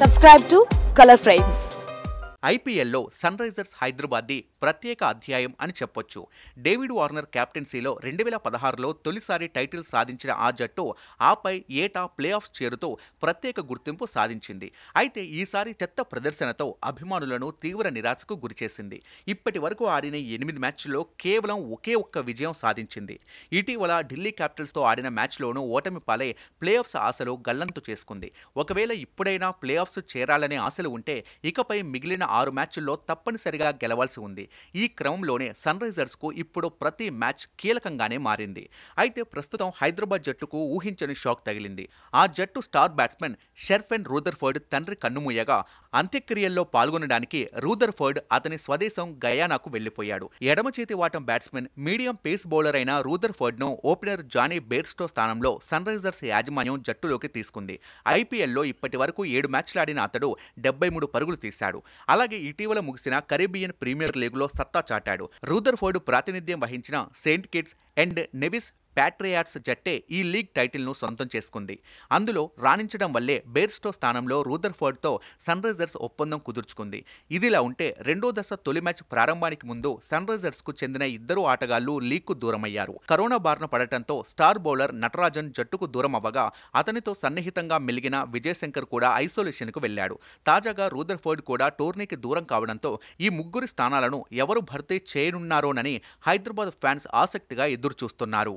subscribe to Color Frames ఐపీఎల్లో Sunrisers Hyderabad ది ప్రత్యేక అధ్యాయం అని చెప్పొచ్చు డేవిడ్ వార్నర్ క్యాప్టెన్సీలో రెండు వేల పదహారులో తొలిసారి టైటిల్ సాధించిన ఆ జట్టు ఆపై ఏటా ప్లే ఆఫ్ చేరుతూ ప్రత్యేక గుర్తింపు సాధించింది అయితే ఈసారి చెత్త ప్రదర్శనతో అభిమానులను తీవ్ర నిరాశకు గురిచేసింది ఇప్పటి వరకు ఆడిన ఎనిమిది మ్యాచ్ల్లో కేవలం ఒకే ఒక్క విజయం సాధించింది ఇటీవల ఢిల్లీ క్యాపిటల్స్తో ఆడిన మ్యాచ్లోనూ ఓటమి పాలై ప్లే ఆఫ్స్ ఆశలు గల్లంతు చేసుకుంది ఒకవేళ ఇప్పుడైనా ప్లే ఆఫ్స్ చేరాలనే ఆశలు ఉంటే ఇకపై మిగిలిన ఆరు మ్యాచ్ల్లో తప్పనిసరిగా గెలవాల్సి ఉంది ఈ క్రమంలోనే సన్ రైజర్స్కు ఇప్పుడు ప్రతి మ్యాచ్ కీలకంగానే మారింది అయితే ప్రస్తుతం హైదరాబాద్ జట్టుకు ఊహించని షాక్ తగిలింది ఆ జట్టు స్టార్ బ్యాట్స్మెన్ షెర్ఫెన్ రూదర్ఫర్డ్ తండ్రి కన్నుమూయగా అంత్యక్రియల్లో పాల్గొనడానికి రూదర్ఫర్డ్ అతని స్వదేశం గయానాకు వెళ్లిపోయాడు ఎడమ చేతి వాటం బ్యాట్స్మెన్ మీడియం పేస్ బౌలర్ అయిన రూదర్ఫర్డ్ను ఓపెనర్ జానీ బేర్స్టో స్థానంలో సన్ రైజర్స్ యాజమాన్యం జట్టులోకి తీసుకుంది ఐపీఎల్లో ఇప్పటి వరకు ఏడు మ్యాచ్లాడిన అతడు డెబ్బై మూడు పరుగులు తీశాడు అలాగే ఇటీవల ముగిసిన కరీబియన్ ప్రీమియర్ లీగ్ లీగ్లో సత్తా చాటాడు రూదర్ఫోర్డ్ ప్రాతినిధ్యం వహించిన Saint Kitts and Nevis Patriots జట్టే ఈ లీగ్ టైటిల్ను సొంతం చేసుకుంది అందులో రాణించడం వల్లే బేర్స్టో స్థానంలో రూదర్ఫర్డ్తో సన్ రైజర్స్ ఒప్పందం కుదుర్చుకుంది ఇదిలా ఉంటే రెండో దశ తొలి మ్యాచ్ ప్రారంభానికి ముందు సన్ రైజర్స్కు చెందిన ఇద్దరు ఆటగాళ్లు లీగ్కు దూరమయ్యారు కరోనా బారిన పడటంతో స్టార్ బౌలర్ నటరాజన్ జట్టుకు దూరం అవ్వగా అతనితో సన్నిహితంగా మెలిగిన విజయశంకర్ కూడా ఐసోలేషన్కు వెళ్లాడు తాజాగా రూదర్ఫర్డ్ కూడా టోర్నీకి దూరం కావడంతో ఈ ముగ్గురి స్థానాలను ఎవరు భర్తీ చేయనున్నారోనని హైదరాబాద్ ఫ్యాన్స్ ఆసక్తిగా ఎదురుచూస్తున్నారు